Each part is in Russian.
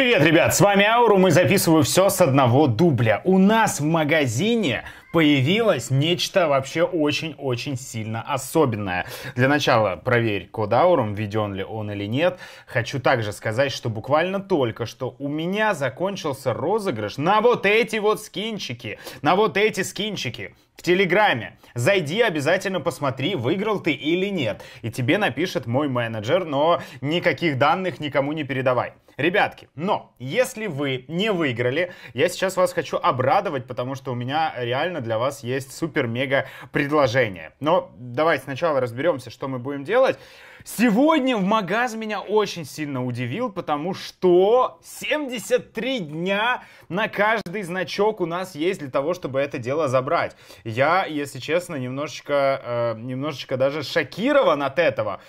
Привет, ребят! С вами Ауру. Мы записываем все с одного дубля. У нас в магазине появилось нечто вообще очень-очень сильно особенное. Для начала проверь код Аурум, введен ли он или нет. Хочу также сказать, что буквально только что у меня закончился розыгрыш на вот эти вот скинчики, на вот эти скинчики в Телеграме. Зайди, обязательно посмотри, выиграл ты или нет. И тебе напишет мой менеджер, но никаких данных никому не передавай. Ребятки, но если вы не выиграли, я сейчас вас хочу обрадовать, потому что у меня реально для вас есть супер-мега предложение. Но давайте сначала разберемся, что мы будем делать. Сегодня в магаз меня очень сильно удивил, потому что 73 дня на каждый значок у нас есть для того, чтобы это дело забрать. Я, если честно, немножечко, э, немножечко даже шокирован от этого.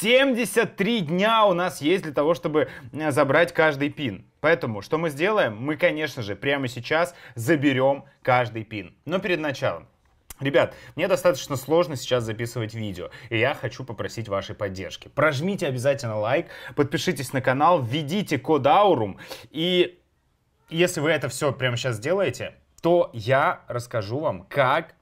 73 дня у нас есть для того, чтобы э, забрать каждый пин. Поэтому что мы сделаем? Мы, конечно же, прямо сейчас заберем каждый пин. Но перед началом Ребят, мне достаточно сложно сейчас записывать видео, и я хочу попросить вашей поддержки. Прожмите обязательно лайк, подпишитесь на канал, введите код Аурум, и если вы это все прямо сейчас сделаете, то я расскажу вам, как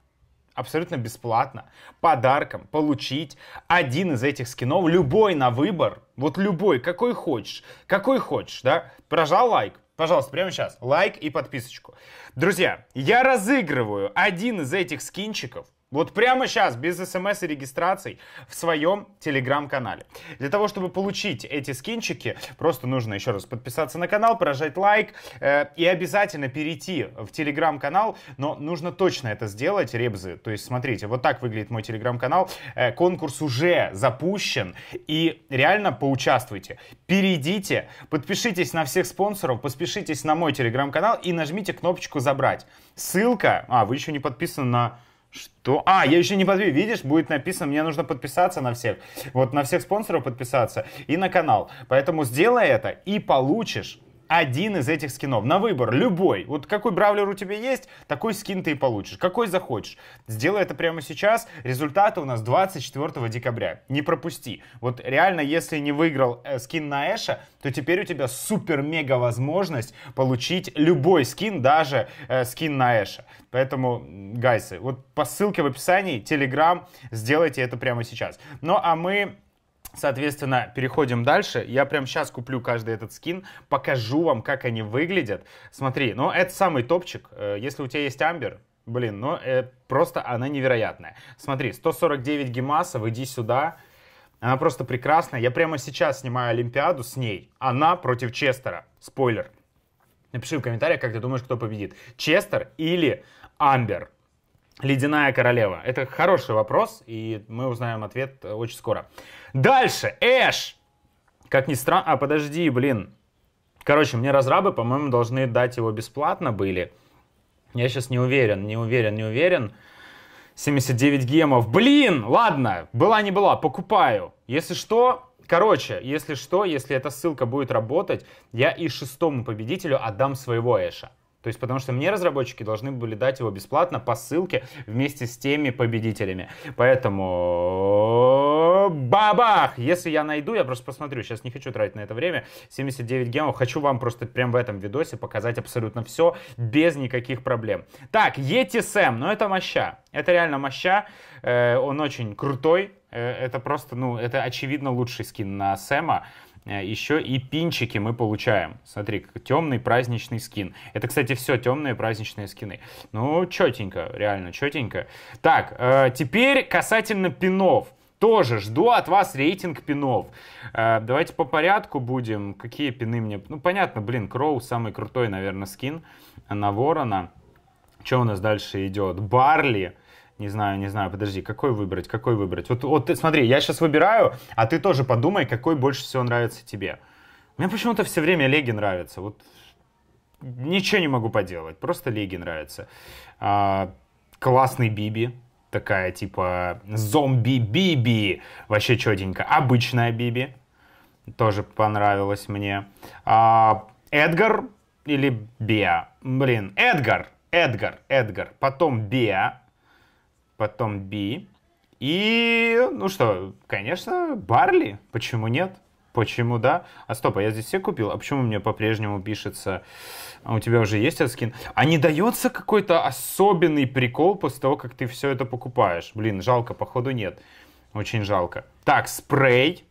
абсолютно бесплатно, подарком получить один из этих скинов, любой на выбор, вот любой, какой хочешь, какой хочешь, да, прожал лайк, Пожалуйста, прямо сейчас лайк и подписочку. Друзья, я разыгрываю один из этих скинчиков вот прямо сейчас, без смс и регистраций, в своем телеграм-канале. Для того, чтобы получить эти скинчики, просто нужно еще раз подписаться на канал, прожать лайк э, и обязательно перейти в телеграм-канал, но нужно точно это сделать, ребзы. То есть, смотрите, вот так выглядит мой телеграм-канал. Э, конкурс уже запущен и реально поучаствуйте. Перейдите, подпишитесь на всех спонсоров, поспешитесь на мой телеграм-канал и нажмите кнопочку «Забрать». Ссылка... А, вы еще не подписаны на что? А, я еще не подписан. Видишь, будет написано, мне нужно подписаться на всех. Вот на всех спонсоров подписаться и на канал. Поэтому сделай это и получишь один из этих скинов. На выбор, любой. Вот какой бравлер у тебя есть, такой скин ты и получишь. Какой захочешь. Сделай это прямо сейчас. Результаты у нас 24 декабря. Не пропусти. Вот реально, если не выиграл э, скин на Эша, то теперь у тебя супер-мега возможность получить любой скин, даже э, скин на Эша. Поэтому, гайсы, вот по ссылке в описании, Телеграм, сделайте это прямо сейчас. Ну, а мы Соответственно, переходим дальше. Я прям сейчас куплю каждый этот скин, покажу вам, как они выглядят. Смотри, ну это самый топчик. Э, если у тебя есть амбер, блин, ну э, просто она невероятная. Смотри, 149 гемасов, иди сюда. Она просто прекрасная. Я прямо сейчас снимаю Олимпиаду с ней. Она против Честера. Спойлер. Напиши в комментариях, как ты думаешь, кто победит. Честер или Амбер. Ледяная королева. Это хороший вопрос, и мы узнаем ответ э, очень скоро. Дальше, Эш. Как ни странно... А, подожди, блин. Короче, мне разрабы, по-моему, должны дать его бесплатно были. Я сейчас не уверен, не уверен, не уверен. 79 гемов. Блин, ладно, была не была, покупаю. Если что, короче, если что, если эта ссылка будет работать, я и шестому победителю отдам своего Эша. То есть, потому что мне разработчики должны были дать его бесплатно по ссылке вместе с теми победителями. Поэтому... Бабах! Если я найду, я просто посмотрю. Сейчас не хочу тратить на это время. 79 гемов. Хочу вам просто прям в этом видосе показать абсолютно все без никаких проблем. Так, Yeti Sam. Ну, это моща. Это реально моща. Э, он очень крутой. Э, это просто, ну, это очевидно лучший скин на Сэма. Э, еще и пинчики мы получаем. Смотри, темный праздничный скин. Это, кстати, все темные праздничные скины. Ну, четенько, реально четенько. Так, э, теперь касательно пинов. Тоже жду от вас рейтинг пинов. Э, давайте по порядку будем. Какие пины мне... Ну, понятно, блин, Кроу самый крутой, наверное, скин на Ворона. Что у нас дальше идет? Барли. Не знаю, не знаю, подожди, какой выбрать, какой выбрать. Вот, вот смотри, я сейчас выбираю, а ты тоже подумай, какой больше всего нравится тебе. Мне почему-то все время леги нравятся. Вот ничего не могу поделать, просто леги нравятся. А, классный Биби, такая типа зомби-биби, вообще четенько. Обычная Биби, тоже понравилась мне. А, Эдгар или Беа? Блин, Эдгар, Эдгар, Эдгар. Потом Беа, потом Би. И, ну что, конечно, Барли. Почему нет? Почему да? А стоп, а я здесь все купил? А почему мне по-прежнему пишется, а у тебя уже есть этот скин? А не дается какой-то особенный прикол после того, как ты все это покупаешь? Блин, жалко, походу нет. Очень жалко. Так, спрей.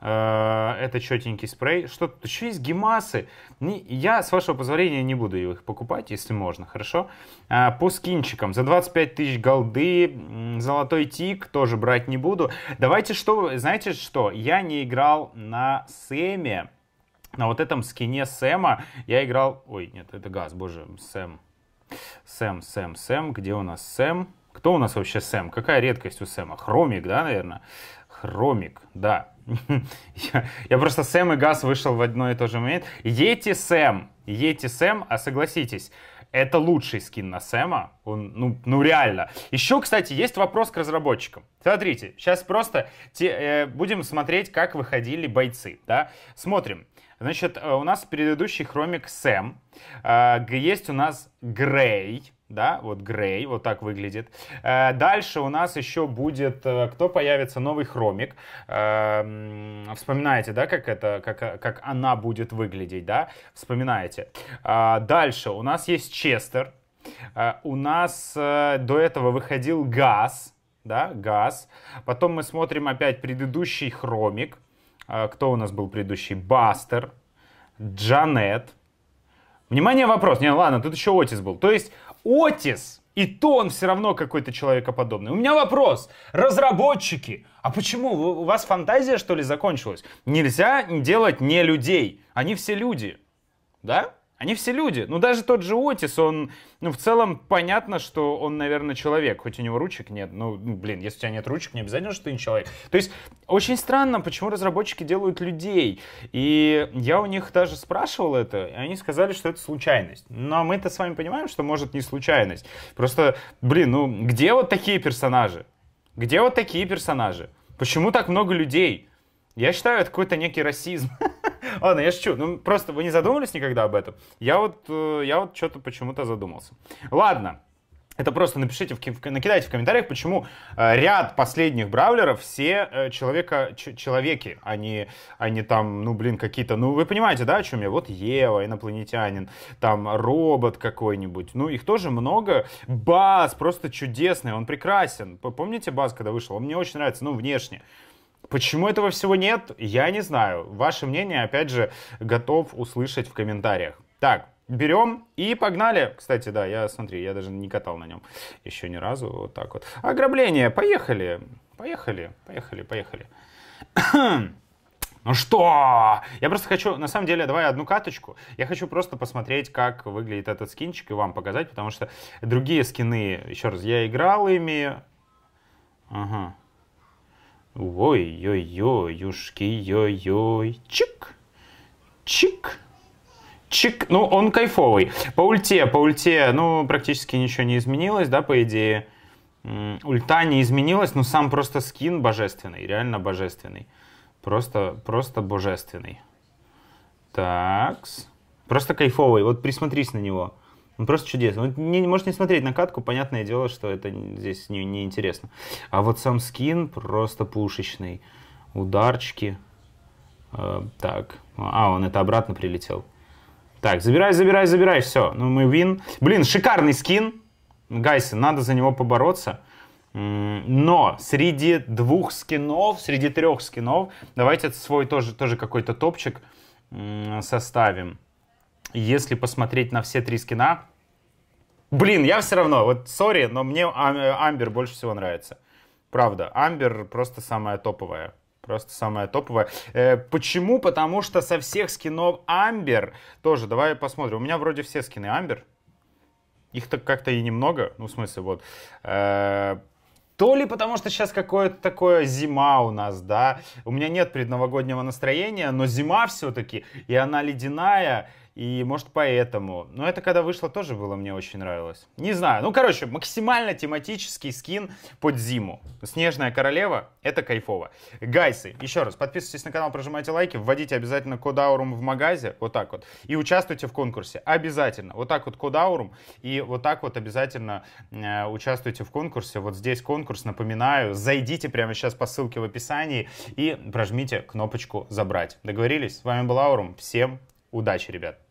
Э, это четенький спрей. Что тут еще есть гемасы. Не, Я, с вашего позволения, не буду их покупать, если можно, хорошо? Э, по скинчикам. За 25 тысяч голды золотой тик тоже брать не буду. Давайте что... Знаете что? Я не играл на Сэме. На вот этом скине Сэма я играл... Ой, нет, это газ, боже, Сэм. Сэм, Сэм, Сэм. Где у нас Сэм? Кто у нас вообще Сэм? Какая редкость у Сэма? Хромик, да, наверное? Хромик, да. я, я просто Сэм и Газ вышел в одно и то же момент. Ети Сэм, Ети Сэм, а согласитесь, это лучший скин на Сэма. Он, ну, ну реально. Еще, кстати, есть вопрос к разработчикам. Смотрите, сейчас просто те, э, будем смотреть, как выходили бойцы. Да? Смотрим. Значит, э, у нас предыдущий хромик Сэм. Э, есть у нас Грей да, вот Грей, вот так выглядит. Э, дальше у нас еще будет, э, кто появится, новый Хромик. Э, вспоминаете, да, как это, как, как она будет выглядеть, да, вспоминаете. Дальше у нас есть Честер, у нас до этого выходил Газ, да, Газ. Потом мы смотрим опять предыдущий Хромик. Кто у нас был предыдущий? Бастер, Джанет. Внимание, вопрос. Не, ладно, тут еще Отис был. То есть Отис. И то он все равно какой-то человекоподобный. У меня вопрос. Разработчики, а почему? У вас фантазия, что ли, закончилась? Нельзя делать не людей. Они все люди. Да? Они все люди. Ну, даже тот же Отис, он, ну, в целом, понятно, что он, наверное, человек. Хоть у него ручек нет. Ну, ну, блин, если у тебя нет ручек, не обязательно, что ты не человек. То есть, очень странно, почему разработчики делают людей. И я у них даже спрашивал это, и они сказали, что это случайность. Но мы-то с вами понимаем, что может не случайность. Просто, блин, ну, где вот такие персонажи? Где вот такие персонажи? Почему так много людей? Я считаю, это какой-то некий расизм. Ладно, я шучу. Ну, просто вы не задумывались никогда об этом? Я вот, э, я вот что-то почему-то задумался. Ладно. Это просто напишите, в, накидайте в комментариях, почему э, ряд последних бравлеров все э, человека, ч, человеки, они, а они а там, ну, блин, какие-то, ну, вы понимаете, да, о чем я? Вот Ева, инопланетянин, там робот какой-нибудь, ну, их тоже много. Баз просто чудесный, он прекрасен. Помните Баз, когда вышел? Он мне очень нравится, ну, внешне. Почему этого всего нет, я не знаю. Ваше мнение, опять же, готов услышать в комментариях. Так, берем и погнали. Кстати, да, я, смотри, я даже не катал на нем еще ни разу, вот так вот. Ограбление, поехали, поехали, поехали, поехали. Ну что? Я просто хочу, на самом деле, давай одну каточку. Я хочу просто посмотреть, как выглядит этот скинчик и вам показать, потому что другие скины, еще раз, я играл ими. Ага. Ой-ой-ой, юшки, ой-ой, чик, чик, чик. Ну, он кайфовый. По ульте, по ульте, ну, практически ничего не изменилось, да, по идее. Ульта не изменилась, но сам просто скин божественный, реально божественный. Просто, просто божественный. Такс. Просто кайфовый, вот присмотрись на него. Ну, просто чудесно. Ну, не, можешь не смотреть на катку, понятное дело, что это здесь не, не интересно. А вот сам скин просто пушечный. Ударчики. Э, так. А, он это обратно прилетел. Так, забирай, забирай, забирай, все. Ну, мы вин. Блин, шикарный скин. Гайсы, надо за него побороться. Но среди двух скинов, среди трех скинов, давайте свой тоже, тоже какой-то топчик составим если посмотреть на все три скина, блин, я все равно, вот сори, но мне Амбер больше всего нравится. Правда, Амбер просто самая топовая. Просто самая топовая. Э, почему? Потому что со всех скинов Амбер тоже, давай посмотрим. У меня вроде все скины Амбер. Их то как-то и немного. Ну, в смысле, вот. Э, то ли потому, что сейчас какое-то такое зима у нас, да. У меня нет предновогоднего настроения, но зима все-таки, и она ледяная. И может поэтому. Но это когда вышло, тоже было, мне очень нравилось. Не знаю. Ну, короче, максимально тематический скин под зиму. Снежная королева — это кайфово. Гайсы, еще раз, подписывайтесь на канал, прожимайте лайки, вводите обязательно код Аурум в магазе, вот так вот, и участвуйте в конкурсе. Обязательно. Вот так вот код Аурум, и вот так вот обязательно э, участвуйте в конкурсе. Вот здесь конкурс, напоминаю, зайдите прямо сейчас по ссылке в описании и прожмите кнопочку «Забрать». Договорились? С вами был Аурум. Всем удачи, ребят!